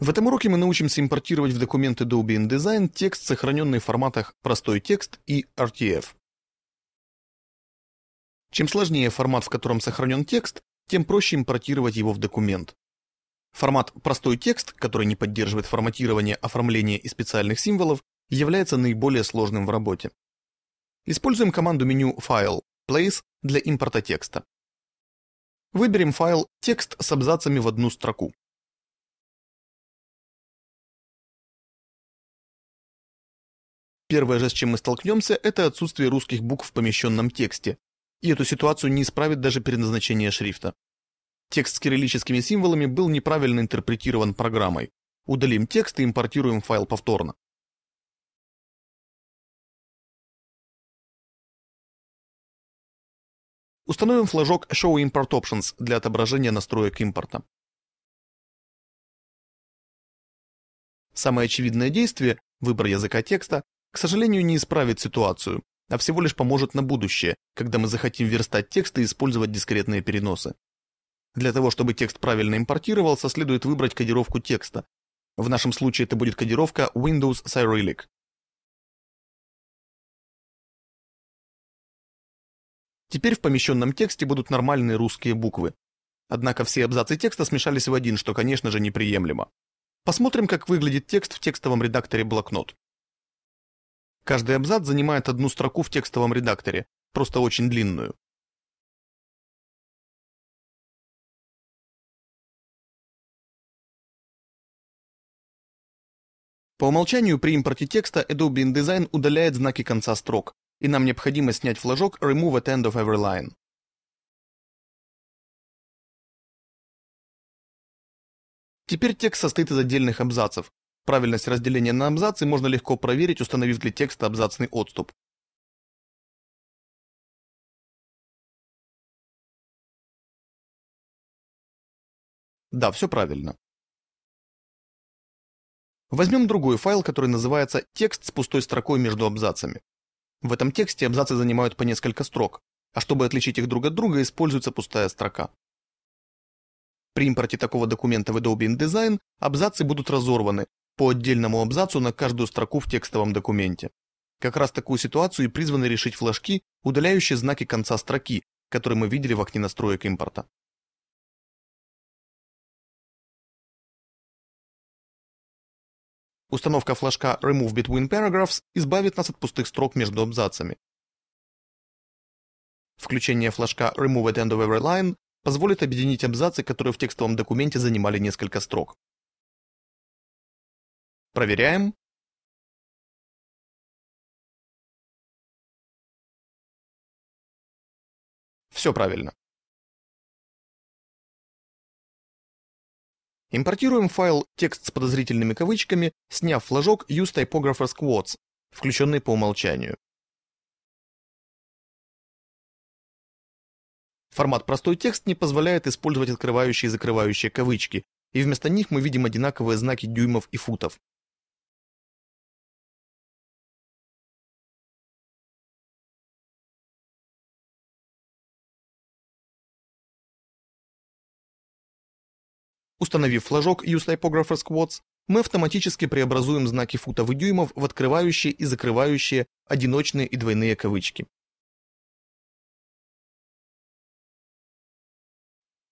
В этом уроке мы научимся импортировать в документы Adobe InDesign текст, сохраненный в форматах «Простой текст» и «RTF». Чем сложнее формат, в котором сохранен текст, тем проще импортировать его в документ. Формат «Простой текст», который не поддерживает форматирование, оформление и специальных символов, является наиболее сложным в работе. Используем команду меню «Файл» «Place» для импорта текста. Выберем файл «Текст» с абзацами в одну строку. Первое же, с чем мы столкнемся, это отсутствие русских букв в помещенном тексте. И эту ситуацию не исправит даже переназначение шрифта. Текст с кириллическими символами был неправильно интерпретирован программой. Удалим текст и импортируем файл повторно. Установим флажок Show Import Options для отображения настроек импорта. Самое очевидное действие – выбор языка текста к сожалению, не исправит ситуацию, а всего лишь поможет на будущее, когда мы захотим верстать текст и использовать дискретные переносы. Для того, чтобы текст правильно импортировался, следует выбрать кодировку текста. В нашем случае это будет кодировка Windows Cyrillic. Теперь в помещенном тексте будут нормальные русские буквы. Однако все абзацы текста смешались в один, что, конечно же, неприемлемо. Посмотрим, как выглядит текст в текстовом редакторе блокнот. Каждый абзац занимает одну строку в текстовом редакторе, просто очень длинную. По умолчанию при импорте текста Adobe InDesign удаляет знаки конца строк, и нам необходимо снять флажок Remove at end of every line. Теперь текст состоит из отдельных абзацев, Правильность разделения на абзацы можно легко проверить, установив для текста абзацный отступ. Да, все правильно. Возьмем другой файл, который называется «Текст с пустой строкой между абзацами». В этом тексте абзацы занимают по несколько строк, а чтобы отличить их друг от друга, используется пустая строка. При импорте такого документа в Adobe InDesign абзацы будут разорваны, по отдельному абзацу на каждую строку в текстовом документе. Как раз такую ситуацию и призваны решить флажки, удаляющие знаки конца строки, которые мы видели в окне настроек импорта. Установка флажка Remove Between Paragraphs избавит нас от пустых строк между абзацами. Включение флажка Remove at End of Every Line позволит объединить абзацы, которые в текстовом документе занимали несколько строк проверяем Все правильно. Импортируем файл «Текст с подозрительными кавычками», сняв флажок «Use Typographer's Quotes», включенный по умолчанию. Формат «Простой текст» не позволяет использовать открывающие и закрывающие кавычки, и вместо них мы видим одинаковые знаки дюймов и футов. Установив флажок Use Typographer Squads, мы автоматически преобразуем знаки футов и дюймов в открывающие и закрывающие одиночные и двойные кавычки.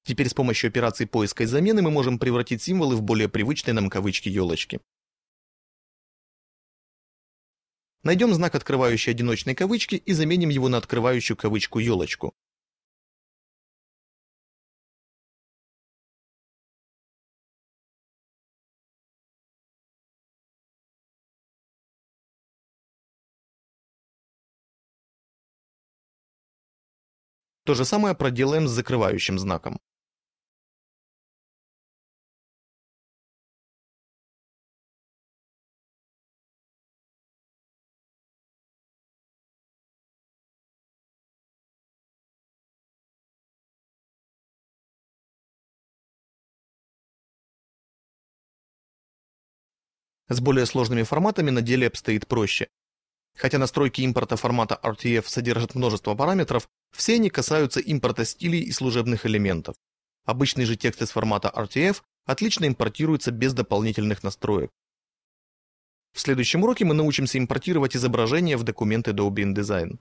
Теперь с помощью операции поиска и замены мы можем превратить символы в более привычные нам кавычки елочки. Найдем знак, открывающий одиночные кавычки, и заменим его на открывающую кавычку елочку. То же самое проделаем с закрывающим знаком. С более сложными форматами на деле обстоит проще. Хотя настройки импорта формата RTF содержат множество параметров, все они касаются импорта стилей и служебных элементов. Обычные же тексты с формата RTF отлично импортируются без дополнительных настроек. В следующем уроке мы научимся импортировать изображения в документы Adobe InDesign.